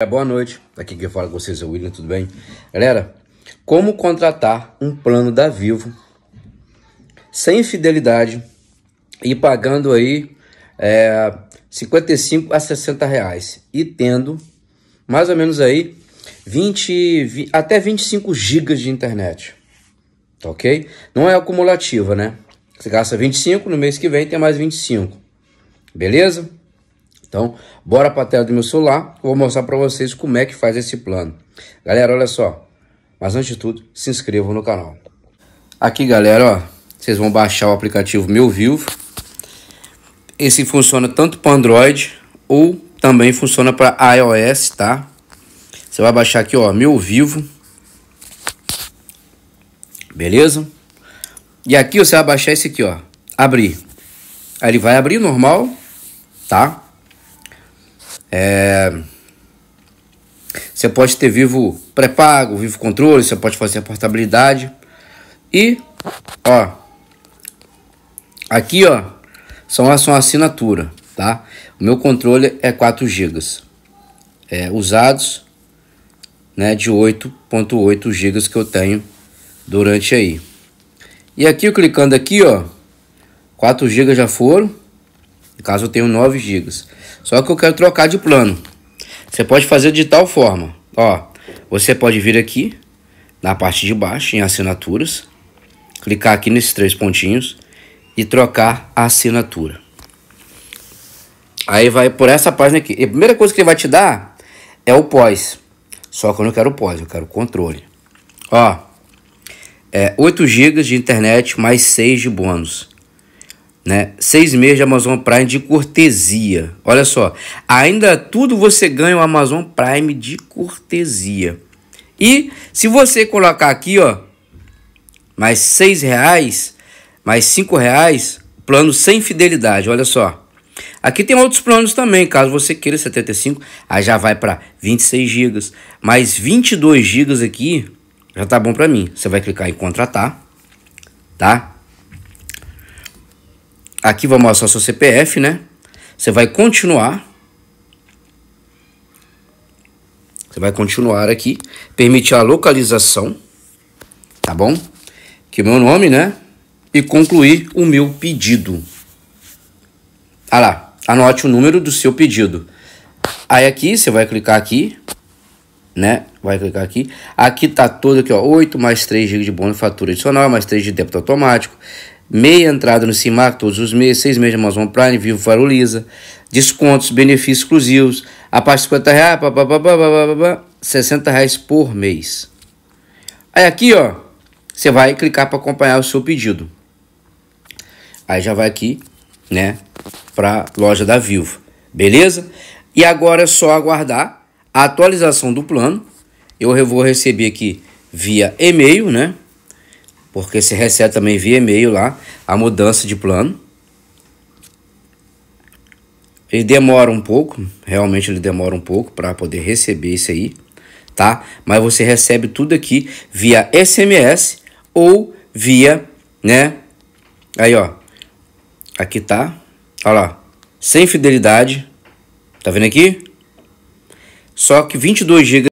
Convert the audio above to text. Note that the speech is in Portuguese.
É, boa noite, aqui quem fala com vocês é o William, tudo bem? Galera, como contratar um plano da Vivo sem fidelidade e pagando aí é, 55 a 60 reais e tendo mais ou menos aí 20, 20 até 25 gigas de internet, tá ok? Não é acumulativa, né? Você gasta 25, no mês que vem tem mais 25, beleza? Então, bora para a tela do meu celular, vou mostrar para vocês como é que faz esse plano. Galera, olha só, mas antes de tudo, se inscrevam no canal. Aqui, galera, ó, vocês vão baixar o aplicativo Meu Vivo. Esse funciona tanto para Android ou também funciona para iOS, tá? Você vai baixar aqui, ó, Meu Vivo. Beleza? E aqui você vai baixar esse aqui, ó, abrir. Aí ele vai abrir normal, tá? É... Você pode ter vivo pré-pago, vivo controle, você pode fazer a portabilidade. E, ó, aqui, ó, são a sua assinatura, tá? O meu controle é 4 GB. É, usados, né, de 8.8 GB que eu tenho durante aí. E aqui, clicando aqui, ó, 4 GB já foram. No caso, eu tenho 9 GB. Só que eu quero trocar de plano. Você pode fazer de tal forma. Ó, você pode vir aqui na parte de baixo em assinaturas, clicar aqui nesses três pontinhos e trocar a assinatura. Aí vai por essa página aqui. E a primeira coisa que ele vai te dar é o pós. Só que eu não quero pós, eu quero controle. Ó, é 8 GB de internet mais 6 de bônus. Né? Seis meses de Amazon Prime de cortesia. Olha só, ainda tudo você ganha o Amazon Prime de cortesia. E se você colocar aqui, ó, mais seis reais, mais cinco reais, plano sem fidelidade. Olha só. Aqui tem outros planos também, caso você queira 75, aí já vai para 26 GB, mais 22 GB aqui, já tá bom para mim. Você vai clicar em contratar, tá? Aqui vai mostrar seu CPF, né? Você vai continuar. Você vai continuar aqui. Permitir a localização. Tá bom? Que o meu nome, né? E concluir o meu pedido. Ah lá. Anote o número do seu pedido. Aí aqui, você vai clicar aqui. Né? Vai clicar aqui. Aqui tá todo aqui, ó. 8 mais 3 GB de bônus fatura adicional, mais 3 de débito automático meia entrada no CIMAC todos os meses, seis meses de Amazon Prime, Vivo Faroliza, descontos, benefícios exclusivos, a parte de 50 reais, pá, pá, pá, pá, pá, pá, pá, 60 reais por mês. Aí aqui, ó, você vai clicar para acompanhar o seu pedido. Aí já vai aqui, né, para loja da Vivo, beleza? E agora é só aguardar a atualização do plano. Eu vou receber aqui via e-mail, né? porque você recebe também via e-mail lá a mudança de plano. Ele demora um pouco, realmente ele demora um pouco para poder receber isso aí, tá? Mas você recebe tudo aqui via SMS ou via, né? Aí, ó. Aqui tá. Olha lá. Sem fidelidade. Tá vendo aqui? Só que 22 GB